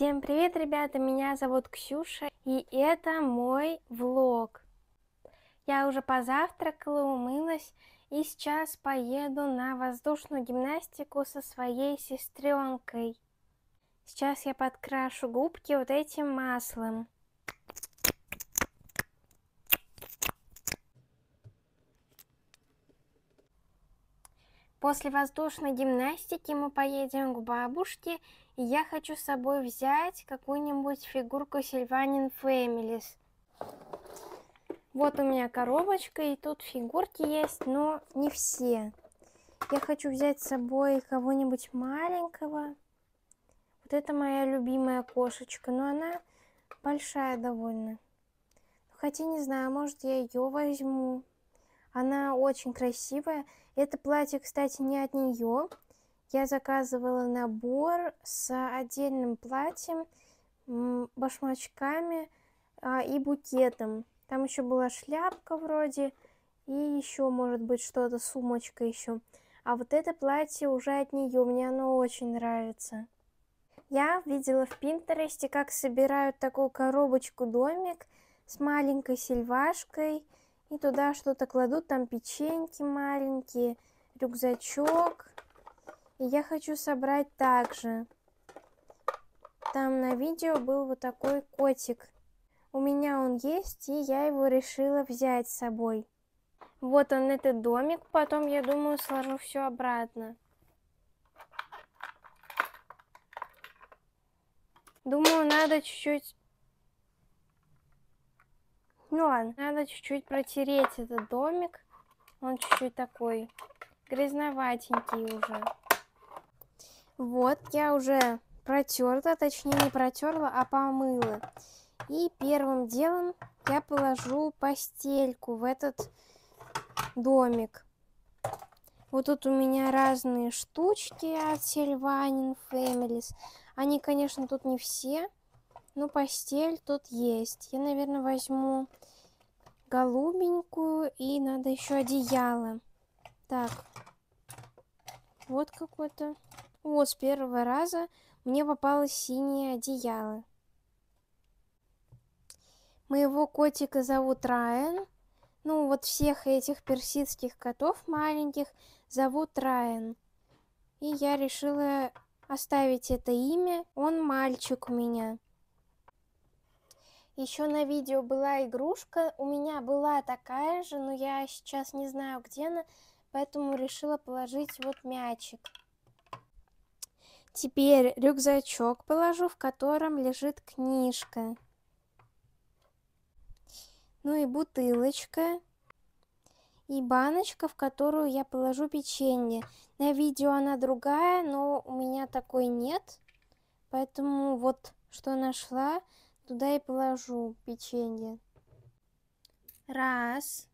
Всем привет, ребята! Меня зовут Ксюша, и это мой влог. Я уже позавтракала, умылась, и сейчас поеду на воздушную гимнастику со своей сестренкой. Сейчас я подкрашу губки вот этим маслом. После воздушной гимнастики мы поедем к бабушке, и я хочу с собой взять какую-нибудь фигурку Сильванин Фэмилис. Вот у меня коробочка, и тут фигурки есть, но не все. Я хочу взять с собой кого-нибудь маленького. Вот это моя любимая кошечка, но она большая довольно. Хотя не знаю, может я ее возьму. Она очень красивая. Это платье, кстати, не от нее. Я заказывала набор с отдельным платьем, башмачками а, и букетом. Там еще была шляпка вроде, и еще, может быть, что-то, сумочка еще. А вот это платье уже от нее, мне оно очень нравится. Я видела в Пинтересте, как собирают такую коробочку-домик с маленькой сильвашкой, и туда что-то кладут, там печеньки маленькие, рюкзачок. И я хочу собрать также. Там на видео был вот такой котик. У меня он есть, и я его решила взять с собой. Вот он, этот домик. Потом, я думаю, сложу все обратно. Думаю, надо чуть-чуть ну ладно, надо чуть-чуть протереть этот домик. Он чуть-чуть такой грязноватенький уже. Вот, я уже протерла, точнее не протерла, а помыла. И первым делом я положу постельку в этот домик. Вот тут у меня разные штучки от Сильванин Families. Они, конечно, тут не все, но постель тут есть. Я, наверное, возьму голубенькую и надо еще одеяло. Так, вот какой-то. Вот с первого раза мне попалось синее одеяло. Моего котика зовут Райан. Ну, вот всех этих персидских котов маленьких зовут Райан. И я решила оставить это имя. Он мальчик у меня. Еще на видео была игрушка, у меня была такая же, но я сейчас не знаю, где она, поэтому решила положить вот мячик. Теперь рюкзачок положу, в котором лежит книжка. Ну и бутылочка. И баночка, в которую я положу печенье. На видео она другая, но у меня такой нет. Поэтому вот что нашла. Туда и положу печенье. Раз.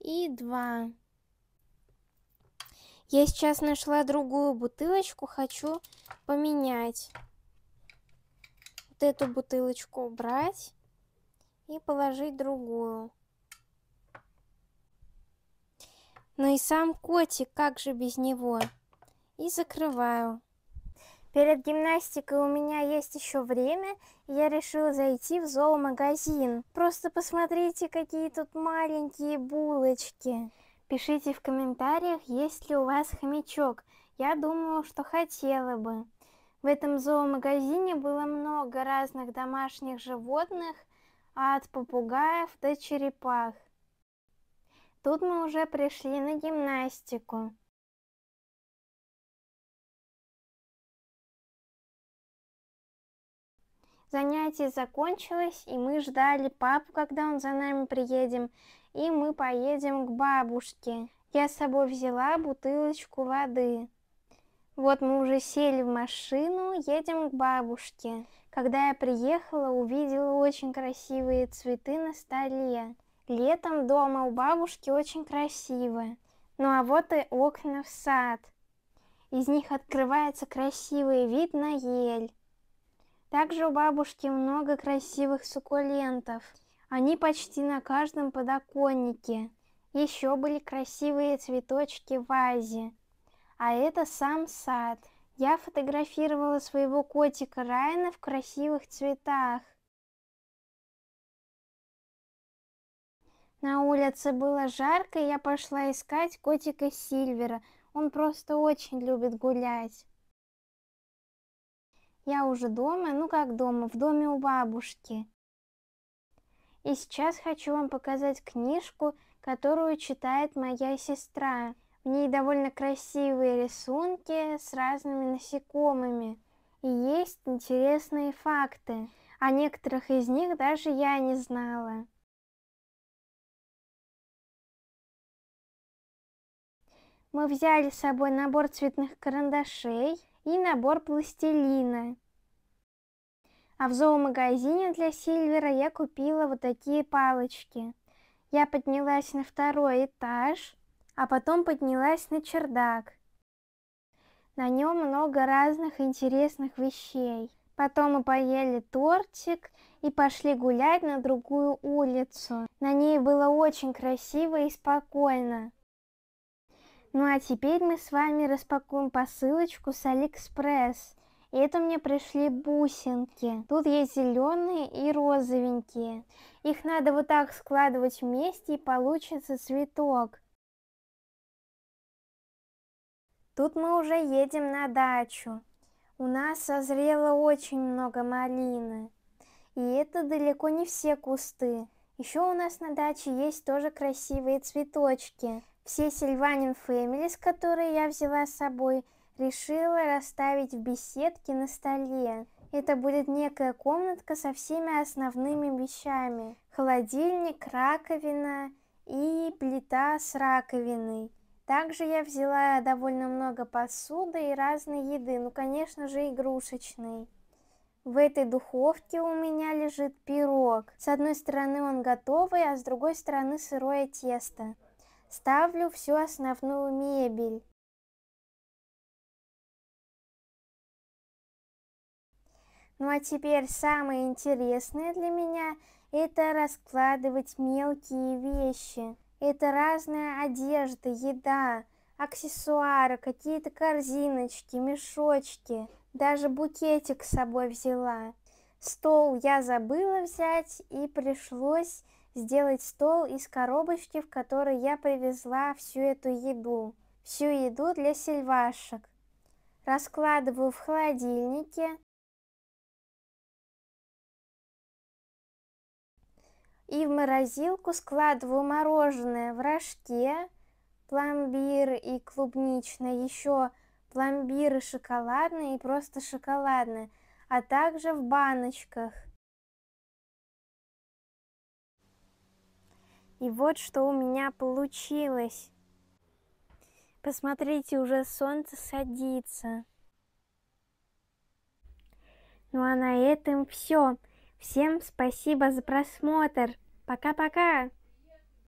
И два. Я сейчас нашла другую бутылочку, хочу поменять. Вот эту бутылочку убрать и положить другую. Ну и сам котик, как же без него? И закрываю. Перед гимнастикой у меня есть еще время, и я решила зайти в зоомагазин. Просто посмотрите, какие тут маленькие булочки. Пишите в комментариях, есть ли у вас хомячок. Я думала, что хотела бы. В этом зоомагазине было много разных домашних животных, от попугаев до черепах. Тут мы уже пришли на гимнастику. Занятие закончилось, и мы ждали папу, когда он за нами приедем, и мы поедем к бабушке. Я с собой взяла бутылочку воды. Вот мы уже сели в машину, едем к бабушке. Когда я приехала, увидела очень красивые цветы на столе. Летом дома у бабушки очень красиво. Ну а вот и окна в сад. Из них открывается красивый вид на ель. Также у бабушки много красивых суккулентов. Они почти на каждом подоконнике. Еще были красивые цветочки в вазе. А это сам сад. Я фотографировала своего котика Райана в красивых цветах. На улице было жарко, и я пошла искать котика Сильвера. Он просто очень любит гулять. Я уже дома, ну как дома, в доме у бабушки. И сейчас хочу вам показать книжку, которую читает моя сестра. В ней довольно красивые рисунки с разными насекомыми. И есть интересные факты. О некоторых из них даже я не знала. Мы взяли с собой набор цветных карандашей и набор пластилина. А в зоомагазине для Сильвера я купила вот такие палочки. Я поднялась на второй этаж, а потом поднялась на чердак. На нем много разных интересных вещей. Потом мы поели тортик и пошли гулять на другую улицу. На ней было очень красиво и спокойно. Ну а теперь мы с вами распакуем посылочку с Алиэкспресс. И это мне пришли бусинки. Тут есть зеленые и розовенькие. Их надо вот так складывать вместе и получится цветок. Тут мы уже едем на дачу. У нас созрело очень много малины. И это далеко не все кусты. Еще у нас на даче есть тоже красивые цветочки. Все Сильванин Фэмилис, которые я взяла с собой, решила расставить в беседке на столе. Это будет некая комнатка со всеми основными вещами. Холодильник, раковина и плита с раковиной. Также я взяла довольно много посуды и разной еды, ну, конечно же, игрушечной. В этой духовке у меня лежит пирог. С одной стороны он готовый, а с другой стороны сырое тесто. Ставлю всю основную мебель. Ну а теперь самое интересное для меня – это раскладывать мелкие вещи. Это разная одежда, еда, аксессуары, какие-то корзиночки, мешочки. Даже букетик с собой взяла. Стол я забыла взять и пришлось сделать стол из коробочки, в которой я привезла всю эту еду. Всю еду для сельвашек. Раскладываю в холодильнике. И в морозилку складываю мороженое в рожке, пломбир и клубничное, еще пломбиры шоколадные и просто шоколадные, а также в баночках. И вот что у меня получилось. Посмотрите, уже солнце садится. Ну а на этом все. Всем спасибо за просмотр. Пока-пока!